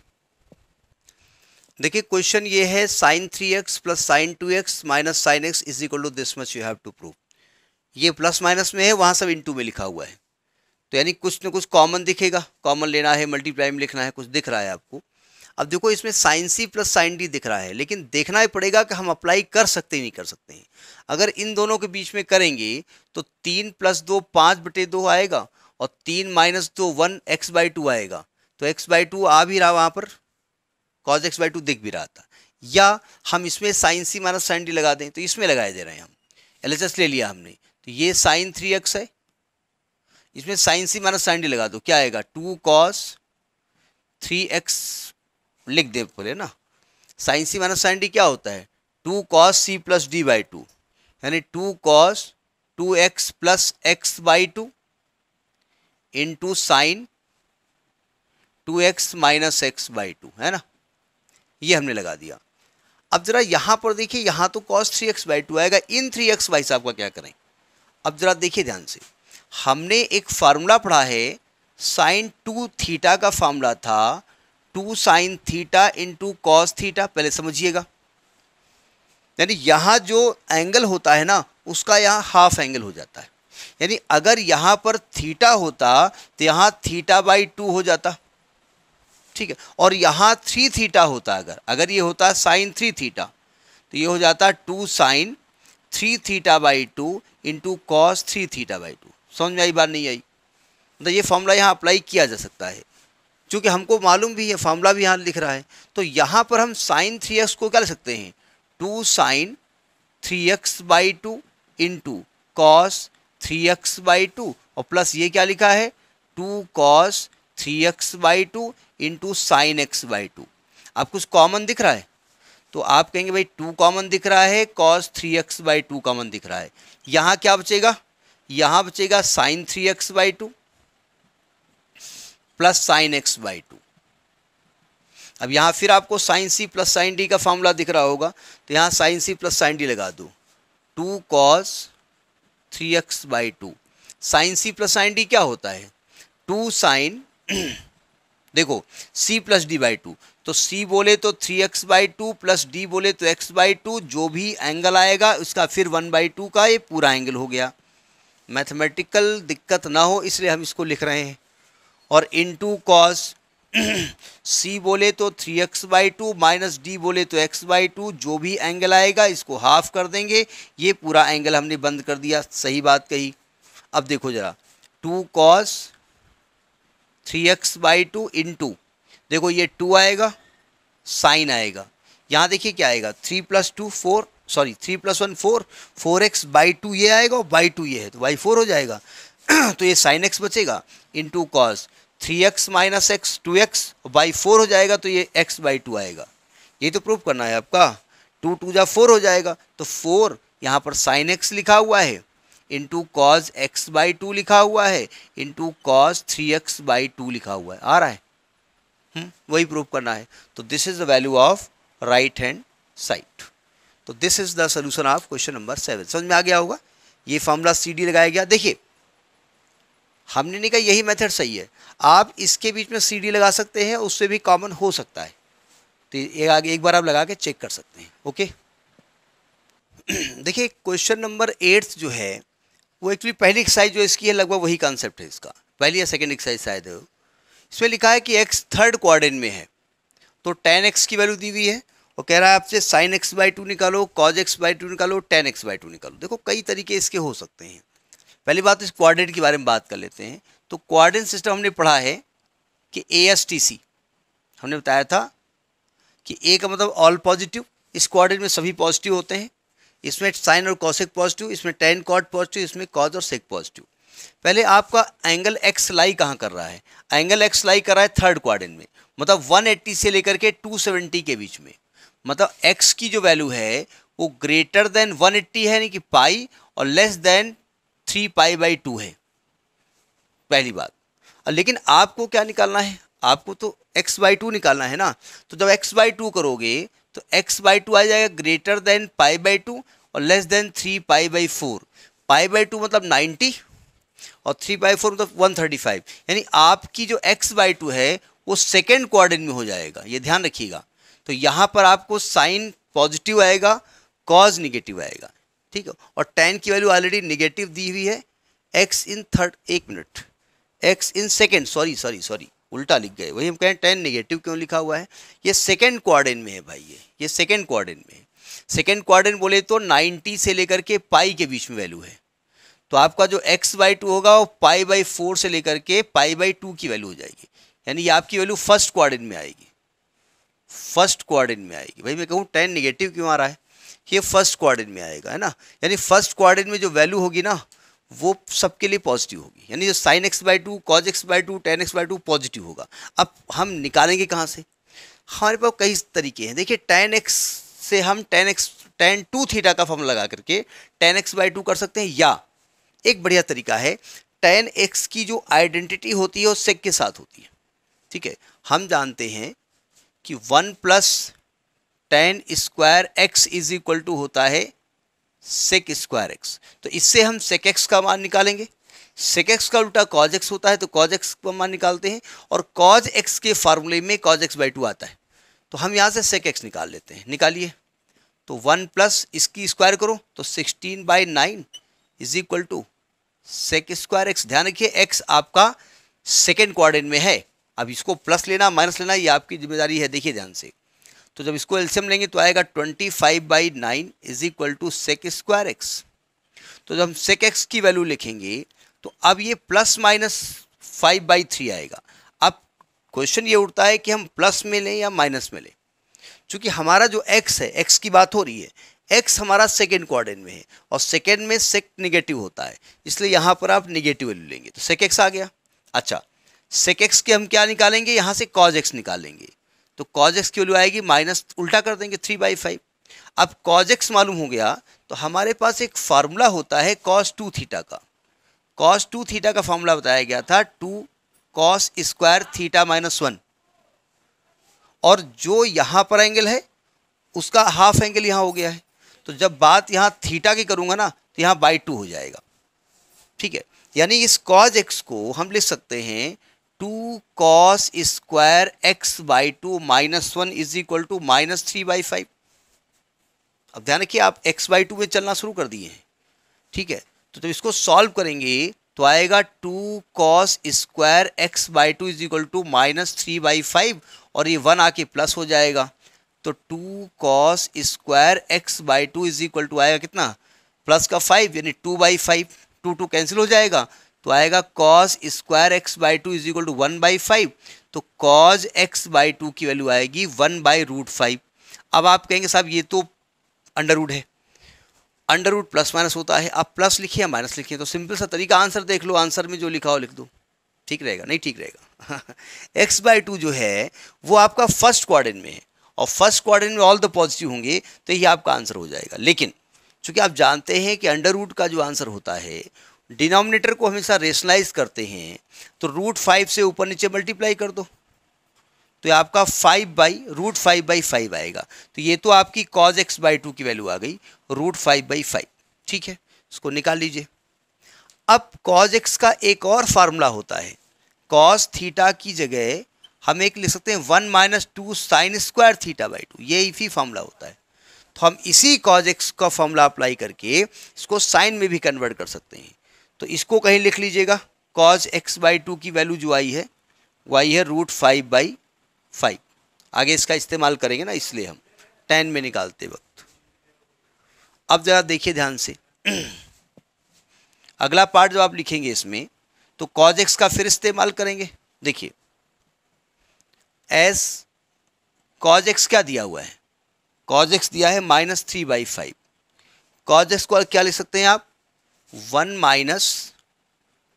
Speaker 1: देखिए क्वेश्चन ये है sine three x plus sine two x minus sine x is equal to this much you have to prove ये प्लस माइनस में है वहाँ सब into में लिखा हुआ है तो यानी कुछ न कुछ कॉमन दिखेगा कॉमन लेना है मल्टीप्लाई में लिखना है कुछ दिख रहा है आपको अब देखो इसमें sine C plus sine D दिख रहा है लेकिन देखना ही पड़ेगा कि हम अप्लाई कर सकते ही नहीं कर सकते हैं अगर इन दोनों के बीच में करेंगे तो तीन प्लस दो पाँच बटे दो आएगा और तीन माइनस दो वन एक्स बाई टू आएगा तो एक्स बाई टू आ भी रहा वहाँ पर कॉज एक्स बाई टू दिख भी रहा था या हम इसमें sine C minus sine D लगा दें तो इसमें लगाए दे रहे हैं हम एल ले लिया हमने ये साइन थ्री एक्स है इसमें sine C minus sine D लगा दो क्या आएगा टू कॉस थ्री एक्स लिख दे बोले ना sine C minus sine D क्या होता है two cos C plus D by two यानी two cos two x plus x by two in to sine two x minus x by two है ना ये हमने लगा दिया अब जरा यहां पर देखिए यहां तो cos three x by two आएगा इन थ्री एक्स बाई साहब का क्या करें अब ज़रा देखिए ध्यान से हमने एक फार्मूला पढ़ा है साइन टू थीटा का फार्मूला था two sine theta into cos theta पहले समझिएगा यानी यहाँ जो एंगल होता है ना उसका यहाँ हाफ एंगल हो जाता है यानी अगर यहाँ पर थीटा होता तो यहाँ थीटा बाई टू हो जाता ठीक है और यहाँ थ्री थीटा होता अगर अगर ये होता साइन थ्री थीटा तो ये हो जाता two sine three theta by two into cos three theta by two समझ में आई बात नहीं आई मतलब ये फॉर्मूला यहाँ अप्लाई किया जा सकता है चूँकि हमको मालूम भी है फॉर्मूला भी यहाँ लिख रहा है तो यहाँ पर हम साइन थ्री एक्स को क्या लिख सकते हैं two sine three x by two into cos three x by two और प्लस ये क्या लिखा है two cos three x by two into sine x by two आपको कुछ कॉमन दिख रहा है तो आप कहेंगे भाई टू कॉमन दिख रहा है cos three x by two common दिख रहा है यहां क्या बचेगा यहां बचेगा sine three x by two plus sine x by two अब यहां फिर आपको sine C plus sine D का फॉर्मूला दिख रहा होगा तो यहां sine C plus sine D लगा दो two cos three x by two sine C plus sine D क्या होता है टू साइन देखो C plus D by two तो सी बोले तो three x by two plus D बोले तो एक्स बाई टू जो भी एंगल आएगा उसका फिर वन बाई टू का ये पूरा एंगल हो गया मैथमेटिकल दिक्कत ना हो इसलिए हम इसको लिख रहे हैं और इन टू कॉस सी बोले तो three x by two minus D बोले तो एक्स बाई टू जो भी एंगल आएगा इसको हाफ कर देंगे ये पूरा एंगल हमने बंद कर दिया सही बात कही अब देखो ज़रा two cos three x by two into देखो ये टू आएगा साइन आएगा यहाँ देखिए क्या आएगा three plus two four sorry three plus one four four x by two ये आएगा और बाई टू ये है तो, तो बाई फोर हो जाएगा तो ये साइन एक्स बचेगा into cos three x minus x two x by four हो जाएगा तो ये एक्स बाई टू आएगा ये तो प्रूव करना है आपका टू टू जा फोर हो जाएगा तो फोर यहाँ पर साइन एक्स लिखा हुआ है into cos x by two लिखा हुआ है into cos three x by two लिखा हुआ है आ रहा है हम्म, वही प्रूव करना है तो this is the value of right hand side तो this is the solution of question number seven समझ में आ गया होगा ये फॉर्मूला सी डी लगाया गया देखिए हमने नहीं कहा यही मेथड सही है आप इसके बीच में सी डी लगा सकते हैं उससे भी कॉमन हो सकता है तो ये आगे एक बार आप लगा के चेक कर सकते हैं ओके देखिए क्वेश्चन नंबर एट्थ जो है वो एक्चुअली पहली एक्सरसाइज जो इसकी है लगभग वही कॉन्सेप्ट है इसका पहली या सेकेंड एक्सरसाइज शायद है इसमें लिखा है कि एक्स थर्ड क्वारन में है तो टेन एक्स की वैल्यू दी हुई है और कह रहा है आपसे साइन एक्स बाई टू निकालो कॉज एक्स बाई टू निकालो टेन एक्स बाई टू निकालो देखो कई तरीके इसके हो सकते हैं पहली बात तो इस क्वाड्रेंट के बारे में बात कर लेते हैं तो क्वारन सिस्टम हमने पढ़ा है कि ए एस टी सी हमने बताया था कि ए का मतलब ऑल पॉजिटिव इस क्वाड्रेंट में सभी पॉजिटिव होते हैं इसमें साइन और कॉसेक पॉजिटिव इसमें टेन कॉट पॉजिटिव इसमें कॉज और सेक पॉजिटिव पहले आपका एंगल एक्स लाई कहाँ कर रहा है एंगल एक्स लाई कर रहा है थर्ड क्वाड्रेंट में मतलब 180 से लेकर के 270 के बीच में मतलब एक्स की जो वैल्यू है वो ग्रेटर देन 180 है यानी कि पाई और less than three pi by two है पहली बात लेकिन आपको क्या निकालना है आपको तो एक्स बाई टू निकालना है ना तो जब एक्स बाई टू करोगे तो एक्स बाई टू आ जाएगा greater than pi by two और less than three pi by four pi by two मतलब नाइन्टी और थ्री बाई फोर मतलब वन थर्टी फाइव यानी आपकी जो एक्स बाई टू है वो सेकेंड क्वार्डन में हो जाएगा ये ध्यान रखिएगा तो यहाँ पर आपको साइन पॉजिटिव आएगा कॉज निगेटिव आएगा ठीक है और टेन की वैल्यू ऑलरेडी निगेटिव दी हुई है एक्स इन थर्ड एक minute x in second sorry sorry sorry उल्टा लिख गए वही हम कहें टेन नेगेटिव क्यों लिखा हुआ है ये सेकेंड क्वार्डन में है भाई ये ये सेकेंड क्वार्डन में है सेकेंड क्वार्डन बोले तो नाइन्टी से लेकर के पाई के बीच में वैल्यू है तो आपका जो एक्स बाई टू होगा वो पाई बाई फोर से लेकर के पाई बाई टू की वैल्यू हो जाएगी यानी ये आपकी वैल्यू फर्स्ट क्वारिन में आएगी फर्स्ट क्वारिन में आएगी भाई मैं कहूँ टेन निगेटिव क्यों आ रहा है ये फर्स्ट क्वारिन में आएगा है ना यानी फर्स्ट क्वारिन में जो वैल्यू होगी ना वो सबके लिए पॉजिटिव होगी यानी जो sine x by two cos x by two tan x by two positive होगा अब हम निकालेंगे कहाँ से हमारे पास कई तरीके हैं देखिए टेन एक्स से हम tan x tan two theta का फॉर्म लगा करके टेन एक्स बाई टू कर सकते हैं या एक बढ़िया तरीका है टेन एक्स की जो आइडेंटिटी होती है वो सेक के साथ होती है ठीक है हम जानते हैं कि one plus tan square x is equal to होता है सेक स्क्वायर एक्स तो इससे हम सेक एक्स का मान निकालेंगे सेक एक्स का उल्टा कॉज एक्स होता है तो कॉज एक्स का मान निकालते हैं और कॉज एक्स के फार्मूले में कॉज एक्स बाई टू आता है तो हम यहाँ से सेक एक्स निकाल लेते हैं निकालिए तो वन प्लस इसकी स्क्वायर करो तो sixteen by nine is equal to sec square x ध्यान रखिए एक्स आपका सेकेंड क्वाड्रेंट में है अब इसको प्लस लेना माइनस लेना ये आपकी जिम्मेदारी है देखिए ध्यान से तो जब इसको एल्सियम लेंगे तो आएगा twenty five by nine is equal to sec square x तो जब हम सेक एक्स की वैल्यू लिखेंगे तो अब ये plus minus five by three आएगा अब क्वेश्चन ये उठता है कि हम प्लस में लें या माइनस में लें चूंकि हमारा जो एक्स है एक्स की बात हो रही है एक्स हमारा सेकेंड क्वाड्रेंट में है और सेकेंड में सेक निगेटिव होता है इसलिए यहाँ पर आप निगेटिव वैल्यू लेंगे तो सेक एक्स आ गया अच्छा सेक एक्स के हम क्या निकालेंगे यहाँ से कॉज एक्स निकालेंगे तो कॉज एक्स की वैल्यू आएगी माइनस उल्टा कर देंगे थ्री बाई फाइव अब कॉज एक्स मालूम हो गया तो हमारे पास एक फार्मूला होता है कॉस टू थीटा का कॉस टू थीटा का फार्मूला बताया गया था two cos square theta minus one और जो यहाँ पर एंगल है उसका हाफ एंगल यहाँ हो गया है तो जब बात यहाँ थीटा की करूँगा ना तो यहाँ बाई टू हो जाएगा ठीक है यानी इस कॉज एक्स को हम लिख सकते हैं two cos square x by two minus one is equal to minus three by five अब ध्यान रखिए आप एक्स बाई टू में चलना शुरू कर दिए हैं ठीक है तो जब तो इसको सॉल्व करेंगे तो आएगा two cos square x by two is equal to minus three by five और ये वन आके प्लस हो जाएगा तो two cos square x by two is equal to आएगा कितना प्लस का फाइव यानी two by five two two cancel हो जाएगा तो आएगा cos square x by two is equal to one by five तो कॉज एक्स बाई टू की वैल्यू आएगी वन बाई रूट फाइव अब आप कहेंगे साहब ये तो अंडर रूट है अंडर रूट प्लस माइनस होता है आप प्लस लिखिए माइनस लिखिए तो सिंपल सा तरीका आंसर देख लो आंसर में जो लिखा हो लिख दो ठीक रहेगा नहीं ठीक रहेगा एक्स बाई टू जो है वो आपका फर्स्ट क्वाड्रेंट में है और फर्स्ट क्वाड्रेंट में ऑल द पॉजिटिव होंगे तो ये आपका आंसर हो जाएगा लेकिन चूंकि आप जानते हैं कि अंडर रूट का जो आंसर होता है डिनोमिनेटर को हमेशा रेशनलाइज करते हैं तो रूट फाइव से ऊपर नीचे मल्टीप्लाई कर दो तो आपका five by root five by five आएगा तो ये तो आपकी कॉज एक्स बाई टू की वैल्यू आ गई रूट फाइव बाई फाइव ठीक है इसको निकाल लीजिए अब कॉज एक्स का एक और फार्मूला होता है कॉज थीटा की जगह हम एक लिख सकते हैं one minus two sine square theta by two ये इसी फॉर्मूला होता है तो हम इसी कॉज एक्स का फॉर्मूला अप्लाई करके इसको साइन में भी कन्वर्ट कर सकते हैं तो इसको कहीं लिख लीजिएगा कॉज एक्स बाई टू की वैल्यू जो आई है वो आई है रूट फाइव बाई फाइव आगे इसका इस्तेमाल करेंगे ना इसलिए हम टेन में निकालते वक्त अब ज़रा देखिए ध्यान से अगला पार्ट जब आप लिखेंगे इसमें तो कॉज एक्स का फिर इस्तेमाल करेंगे देखिए एस कॉज एक्स क्या दिया हुआ है कॉज एक्स दिया है minus three by five cos x को क्या लिख सकते हैं आप one minus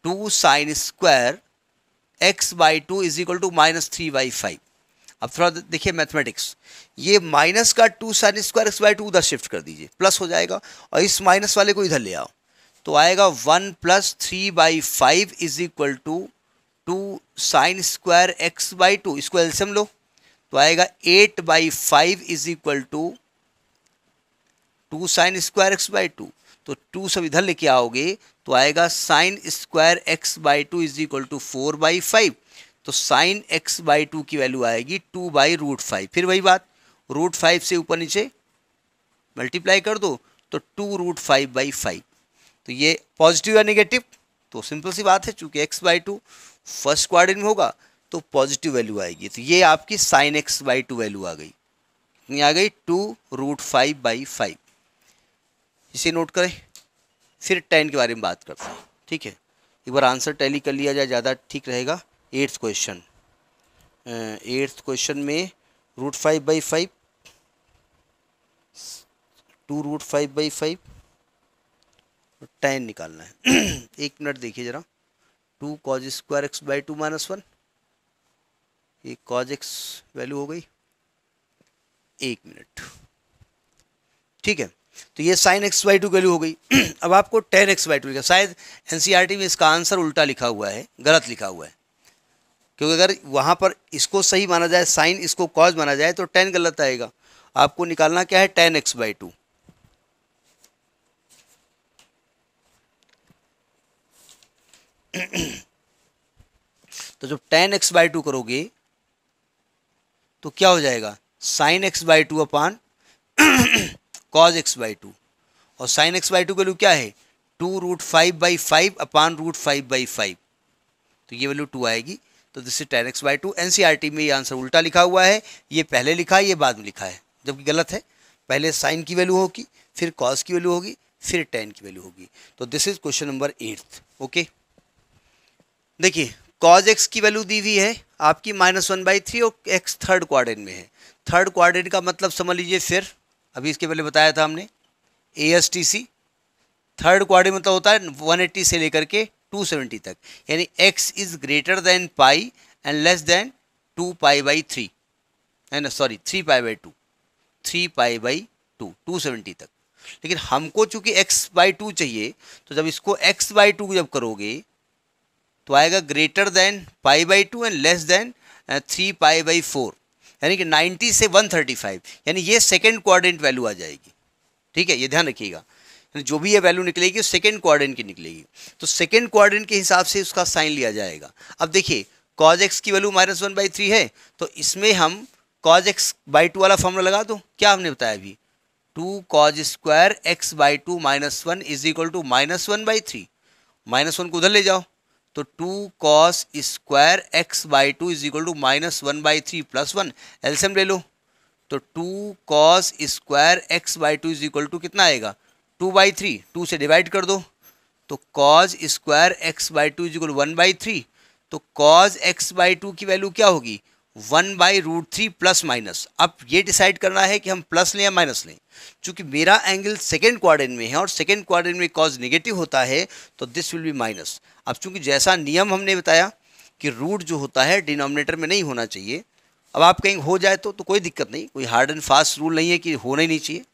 Speaker 1: two sine square x by two is equal to minus three by five अब थोड़ा देखिए मैथमेटिक्स ये माइनस का two sine square x by two उधर शिफ्ट कर दीजिए प्लस हो जाएगा और इस माइनस वाले को इधर ले आओ तो आएगा one plus three by five is equal to sine square x by two इसको एल्सियम लो तो आएगा eight by five is equal to two sine square x by two तो टू सब इधर लेके आओगे तो आएगा sine square x by two is equal to four by five तो साइन एक्स बाई टू की वैल्यू आएगी टू बाई रूट फाइव फिर वही बात रूट फाइव से ऊपर नीचे मल्टीप्लाई कर दो तो two root five by five तो ये पॉजिटिव या नेगेटिव तो सिंपल सी बात है चूंकि x by two first quadrant में होगा तो पॉजिटिव वैल्यू आएगी तो ये आपकी sine x by two value आ गई कितनी आ गई two root five by five इसे नोट करें फिर टेन के बारे में बात करते हैं ठीक है एक बार आंसर टैली कर लिया जाए ज़्यादा ठीक रहेगा एट्थ क्वेश्चन एट्थ क्वेश्चन में root five by five two root five by five tan निकालना है एक मिनट देखिए ज़रा two cos square x by two minus one ये कॉज एक्स वैल्यू हो गई एक मिनट ठीक है तो ये sine x by two value हो गई अब आपको टेन एक्स बाई टू लिखा शायद एन e में इसका आंसर उल्टा लिखा हुआ है गलत लिखा हुआ है क्योंकि अगर वहाँ पर इसको सही माना जाए साइन इसको कॉज माना जाए तो टेन गलत आएगा आपको निकालना क्या है टेन एक्स बाई टू तो जब टेन एक्स बाई टू करोगे तो क्या हो जाएगा sine x by two upon cos x by two और sine x by two value क्या है two root five by five upon root five by five तो ये वैल्यू टू आएगी तो this is tan x by two N C E R T ये answer उल्टा लिखा हुआ है ये पहले लिखा है ये बाद में लिखा है जबकि गलत है पहले साइन की वैल्यू होगी फिर कॉज की वैल्यू होगी फिर टेन की वैल्यू होगी तो this is question number eighth okay देखिए कॉज एक्स की वैल्यू दी हुई है आपकी माइनस वन बाई थ्री और एक्स थर्ड क्वाड्रेंट में है थर्ड क्वाड्रेंट का मतलब समझ लीजिए फिर अभी इसके पहले बताया था हमने A S T C third quadrant मतलब होता है वन एट्टी से लेकर के टू सेवेंटी तक यानी x is greater than pi and less than two pi by three है ना sorry three pi by two three pi by two two seventy तक लेकिन हमको चूंकि एक्स बाई टू चाहिए तो जब इसको एक्स बाई टू जब करोगे तो आएगा greater than pi by two and less than three pi by four यानी कि 90 से 135 यानी ये सेकेंड क्वाड्रेंट वैल्यू आ जाएगी ठीक है ये ध्यान रखिएगा जो भी ये वैल्यू निकलेगी वो सेकेंड क्वाड्रेंट की निकलेगी तो सेकेंड क्वाड्रेंट के हिसाब से उसका साइन लिया जाएगा अब देखिए कॉज एक्स की value minus one by three है तो इसमें हम कॉज एक्स बाई टू वाला फॉर्मूला लगा दो क्या हमने बताया अभी two cos square x by two minus one is equal to minus one by three minus one को उधर ले जाओ तो two cos square x by two is equal to minus one by three plus one LCM ले लो तो two cos square x by two is equal to कितना आएगा टू बाई थ्री टू से डिवाइड कर दो तो cos square x by two is equal one by three तो कॉज एक्स बाई टू की वैल्यू क्या होगी one by root three plus minus अब ये डिसाइड करना है कि हम प्लस लें या माइनस लें चूँकि मेरा एंगल सेकेंड क्वाड्रेंट में है और सेकेंड क्वाड्रेंट में कॉज नेगेटिव होता है तो दिस विल बी माइनस अब चूँकि जैसा नियम हमने बताया कि रूट जो होता है डिनोमिनेटर में नहीं होना चाहिए अब आप कहीं हो जाए तो तो कोई दिक्कत नहीं कोई हार्ड एंड फास्ट रूल नहीं है कि होना ही नहीं चाहिए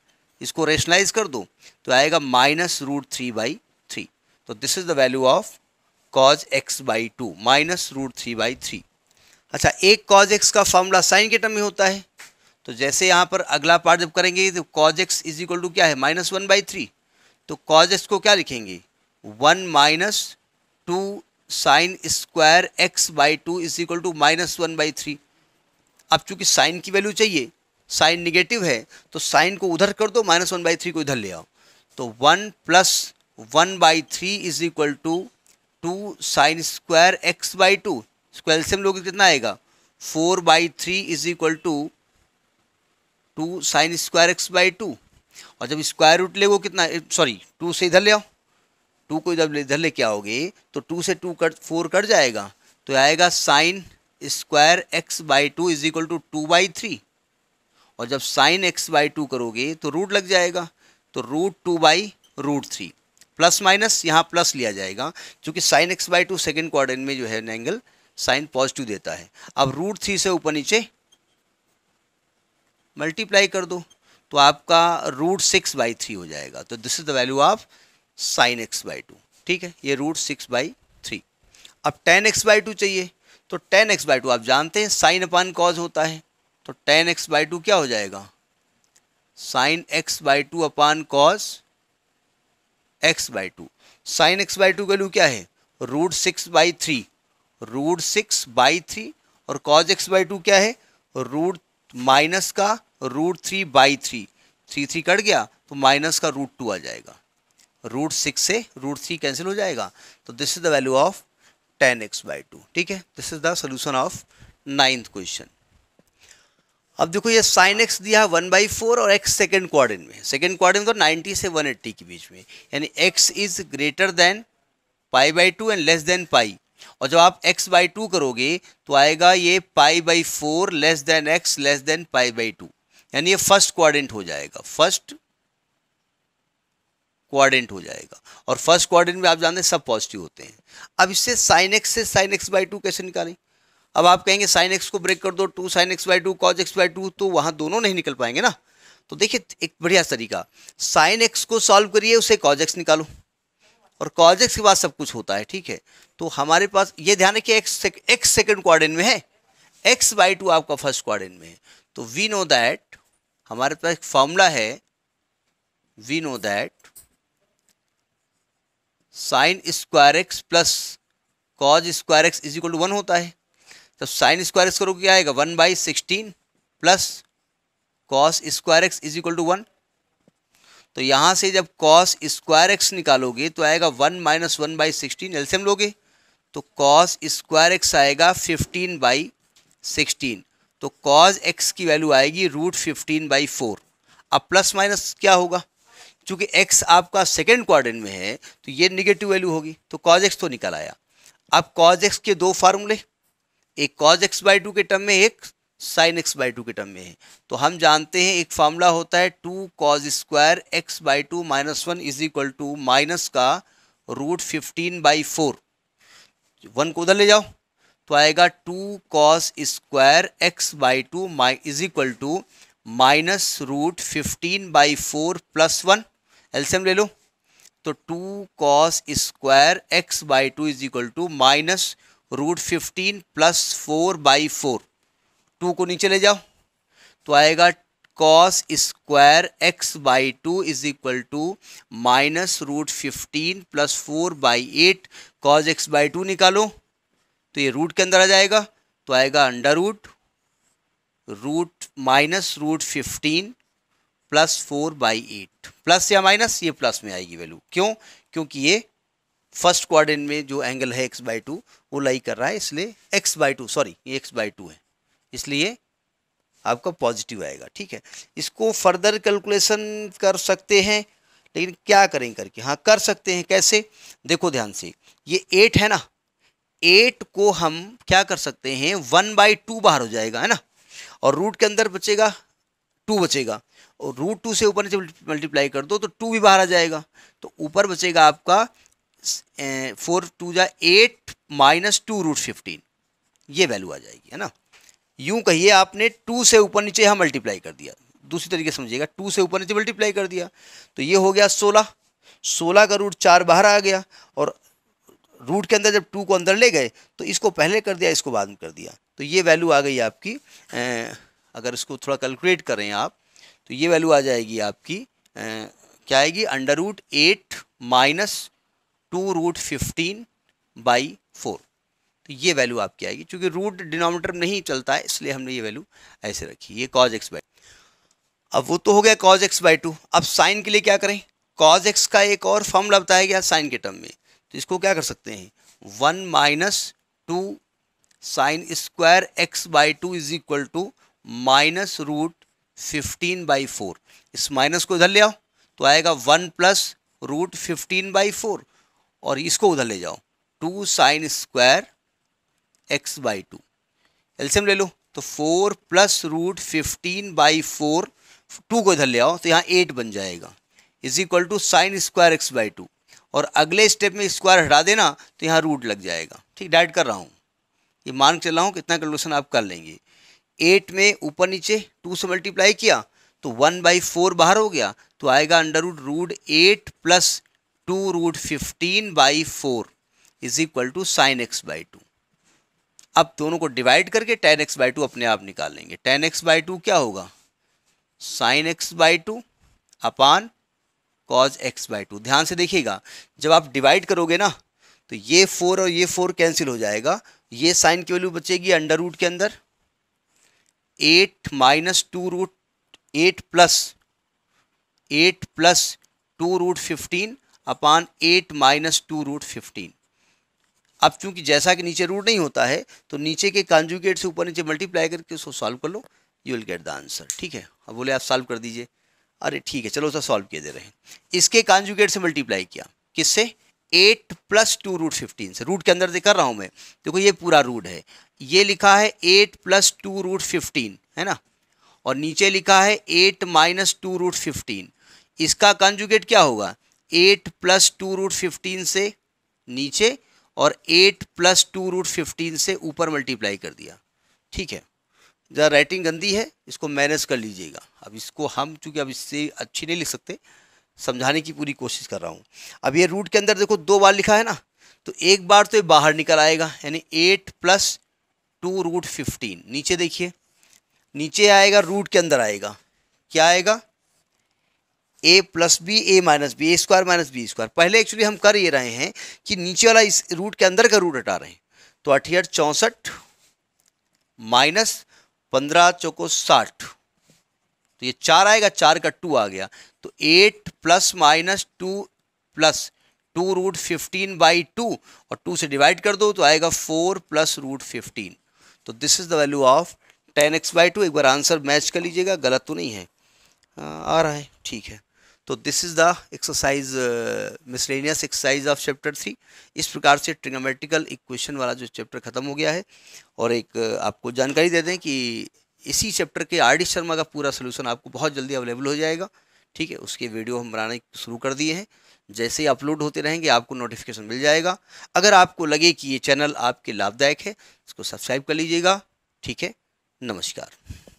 Speaker 1: इसको रेशनलाइज कर दो तो आएगा minus root three by three तो this is the value of cos x by two minus root three by three अच्छा एक कॉज एक्स का फॉर्मूला साइन के टर्म में होता है तो जैसे यहाँ पर अगला पार्ट जब करेंगे तो cos x is equal to क्या है माइनस वन बाई थ्री तो कॉज एक्स को क्या लिखेंगे one minus two sine square x by two is equal to minus one by three अब चूंकि साइन की वैल्यू चाहिए साइन निगेटिव है तो साइन को उधर कर दो माइनस वन बाई थ्री को इधर ले आओ तो one plus one by three is equal to two sine square x by two square LCM लोगे कितना आएगा four by three is equal to two sine square x by two और जब स्क्वायर रूट ले वो कितना सॉरी टू से इधर ले आओ टू को जब इधर लेके आओगे तो टू से टू कट फोर कट जाएगा तो आएगा sine square x by two is equal to two by three और जब साइन एक्स बाई टू करोगे तो रूट लग जाएगा तो root two by root three plus minus यहाँ प्लस लिया जाएगा क्योंकि sine x by two second quarter में जो है एंगल साइन पॉजिटिव देता है अब रूट थ्री से ऊपर नीचे मल्टीप्लाई कर दो तो आपका रूट सिक्स बाई थ्री हो जाएगा तो this is the value of sine x by two ठीक है ये रूट सिक्स बाई थ्री अब टेन एक्स बाई टू चाहिए तो टेन एक्स बाई टू आप जानते हैं साइन अपान कॉज होता है तो टेन एक्स बाई टू क्या हो जाएगा sine x by two upon cos x by two sine x by two value क्या है root six by three root six by three और कॉज एक्स बाई टू क्या है रूट माइनस का root three by three three three cut गया तो minus का root two आ जाएगा रूट सिक्स से रूट थ्री कैंसिल हो जाएगा तो this is the value of tan x by two ठीक है this is the solution of ninth question अब देखो ये साइन एक्स दिया है वन बाई फोर और एक्स सेकेंड क्वार्डन में सेकेंड क्वार्डन तो नाइन्टी से वन एट्टी के बीच में यानी x is greater than pi by two and less than pi और जब आप x बाई टू करोगे तो आएगा ये pi by four less than x less than pi by two यानी ये फर्स्ट क्वाड्रेंट हो जाएगा फर्स्ट क्वाड्रेंट हो जाएगा और फर्स्ट क्वाड्रेंट में आप जानते हैं सब पॉजिटिव होते हैं अब इससे साइन एक्स से साइन एक्स बाई टू कैसे निकालें अब आप कहेंगे साइन एक्स को ब्रेक कर दो two sine x by two cos x by two तो वहां दोनों नहीं निकल पाएंगे ना तो देखिए एक बढ़िया तरीका साइन एक्स को सॉल्व करिए उसे कॉज एक्स निकालो और कॉजेक्स के बाद सब कुछ होता है ठीक है तो हमारे पास ये ध्यान रखिए एक्स एक्स सेकेंड क्वाड्रेंट में है एक्स बाई टू आपका फर्स्ट क्वाड्रेंट में है तो वी नो दैट हमारे पास एक फॉर्मूला है we know that sine square x plus cos square x is equal to one होता है तब साइन स्क्वायर एक्स करो क्या आएगा one by sixteen plus cos square x is equal to one तो यहाँ से जब कॉस स्क्वायर एक्स निकालोगे तो आएगा one minus one by sixteen LCM लोगे तो कॉस स्क्वायर एक्स आएगा फिफ्टीन बाई सिक्सटीन तो कॉज एक्स की वैल्यू आएगी रूट फिफ्टीन बाई फोर अब प्लस माइनस क्या होगा क्योंकि एक्स आपका सेकेंड क्वाड्रेंट में है तो ये निगेटिव वैल्यू होगी तो कॉज एक्स तो निकल आया अब कॉज एक्स के दो फार्मूले एक कॉज एक्स बाई टू के टर्म में एक साइन एक्स बाई टू के टर्म में है तो हम जानते हैं एक फार्मूला होता है two cos square x by two minus one is equal to minus का root fifteen by four one को उधर ले जाओ तो आएगा two cos square x by two minus is equal to minus root fifteen by four plus one LCM ले लो तो two cos square x by two is equal to minus root fifteen plus four by four two को नीचे ले जाओ तो आएगा cos square x by two is equal to minus root fifteen plus four by eight cos x by two निकालो तो ये root के अंदर आ जाएगा तो आएगा under root root minus root fifteen plus four by eight plus या minus ये प्लस में आएगी वैल्यू क्यों क्योंकि ये फर्स्ट क्वाड्रेंट में जो एंगल है एक्स बाई टू वो लाई कर रहा है इसलिए एक्स बाई टू सॉरी ये एक्स बाई टू है इसलिए आपका पॉजिटिव आएगा ठीक है इसको फर्दर कैलकुलेशन कर सकते हैं लेकिन क्या करें करके हाँ कर सकते हैं कैसे देखो ध्यान से ये एट है ना एट को हम क्या कर सकते हैं वन बाई टू बाहर हो जाएगा है ना और रूट के अंदर बचेगा टू बचेगा और रूट टू से ऊपर नीचे मल्टीप्लाई कर दो तो टू भी बाहर आ जाएगा तो ऊपर बचेगा आपका फोर टू जा eight minus two root fifteen ये वैल्यू आ जाएगी है ना यूं कहिए आपने टू से ऊपर नीचे यहाँ मल्टीप्लाई कर दिया दूसरी तरीके समझिएगा टू से ऊपर नीचे मल्टीप्लाई कर दिया तो ये हो गया सोलह सोलह का रूट चार बाहर आ गया और रूट के अंदर जब टू को अंदर ले गए तो इसको पहले कर दिया इसको बाद में कर दिया तो ये वैल्यू आ गई आपकी अगर इसको थोड़ा कैलकुलेट करें आप तो ये वैल्यू आ जाएगी आपकी क्या आएगी under root eight minus two root fifteen by four तो ये वैल्यू आपकी आएगी क्योंकि रूट डिनोमीटर नहीं चलता है इसलिए हमने ये वैल्यू ऐसे रखी ये कॉज एक्स बाई अब वो तो हो गया कॉज एक्स बाई टू अब साइन के लिए क्या करें कॉज एक्स का एक और फॉर्मूला बताया गया साइन के टर्म में तो इसको क्या कर सकते हैं one minus two sine square x by two is equal to minus root fifteen by four इस माइनस को इधर ले आओ तो आएगा one plus root fifteen by four और इसको उधर ले जाओ two sine square x by two एल्सियम ले लो तो four plus root fifteen by four two को इधर ले आओ तो यहाँ एट बन जाएगा is equal to sine square x by two और अगले स्टेप में स्क्वायर हटा देना तो यहाँ रूट लग जाएगा ठीक डाइट कर रहा हूँ ये मान के चल रहा हूँ कितना कैलकुलेशन आप कर लेंगे एट में ऊपर नीचे टू से मल्टीप्लाई किया तो वन बाई फोर बाहर हो गया तो आएगा under root root eight plus two root fifteen by four is equal to sine x by two अब दोनों को डिवाइड करके टेन एक्स बाई टू अपने आप निकाल लेंगे टेन एक्स बाई टू क्या होगा sine x by two upon cos x by two ध्यान से देखिएगा जब आप डिवाइड करोगे ना तो ये फोर और ये फोर कैंसिल हो जाएगा ये साइन की वैल्यू बचेगी अंडर रूट के अंदर eight minus two root eight plus eight plus two root fifteen upon eight minus two root fifteen अब चूंकि जैसा कि नीचे रूट नहीं होता है तो नीचे के कॉन्जुगेट से ऊपर नीचे मल्टीप्लाई करके उसको सॉल्व कर लो you will get the answer ठीक है अब बोले आप सॉल्व कर दीजिए अरे ठीक है चलो उसका सॉल्व किए दे रहे हैं इसके कॉन्जुगेट से मल्टीप्लाई किया किससे eight plus two root fifteen से रूट के अंदर से कर रहा हूँ मैं देखो ये पूरा रूट है ये लिखा है eight plus two root fifteen है ना और नीचे लिखा है eight minus two root fifteen इसका कॉन्जुगेट क्या होगा eight plus two root fifteen से नीचे और eight plus two root fifteen से ऊपर मल्टीप्लाई कर दिया ठीक है ज़रा राइटिंग गंदी है इसको मैनेज कर लीजिएगा अब इसको हम चूँकि अब इससे अच्छी नहीं लिख सकते समझाने की पूरी कोशिश कर रहा हूँ अब ये रूट के अंदर देखो दो बार लिखा है ना तो एक बार तो ये बाहर निकल आएगा यानी eight plus two root fifteen नीचे देखिए नीचे आएगा रूट के अंदर आएगा क्या आएगा A plus B A minus B A square minus B square पहले एक्चुअली हम कर ये रहे हैं कि नीचे वाला इस रूट के अंदर का रूट हटा रहे हैं तो अठियर चौंसठ माइनस पंद्रह चौको साठ तो ये चार आएगा चार का टू आ गया तो eight plus minus two plus two root fifteen by two और टू से डिवाइड कर दो तो आएगा फोर प्लस रूट फिफ्टीन तो this is the value of tan x by two एक बार आंसर मैच कर लीजिएगा गलत तो नहीं है हाँ, आ रहा है ठीक है तो this is the exercise miscellaneous exercise of chapter three इस प्रकार से ट्रिग्नोमेट्रिकल इक्वेशन वाला जो चैप्टर ख़त्म हो गया है और एक uh, आपको जानकारी दे दें कि इसी चैप्टर के आर डी शर्मा का पूरा सोल्यूशन आपको बहुत जल्दी अवेलेबल हो जाएगा ठीक है उसके वीडियो हम बनाने शुरू कर दिए हैं जैसे ही अपलोड होते रहेंगे आपको नोटिफिकेशन मिल जाएगा अगर आपको लगे कि ये चैनल आपके लाभदायक है इसको सब्सक्राइब कर लीजिएगा ठीक है नमस्कार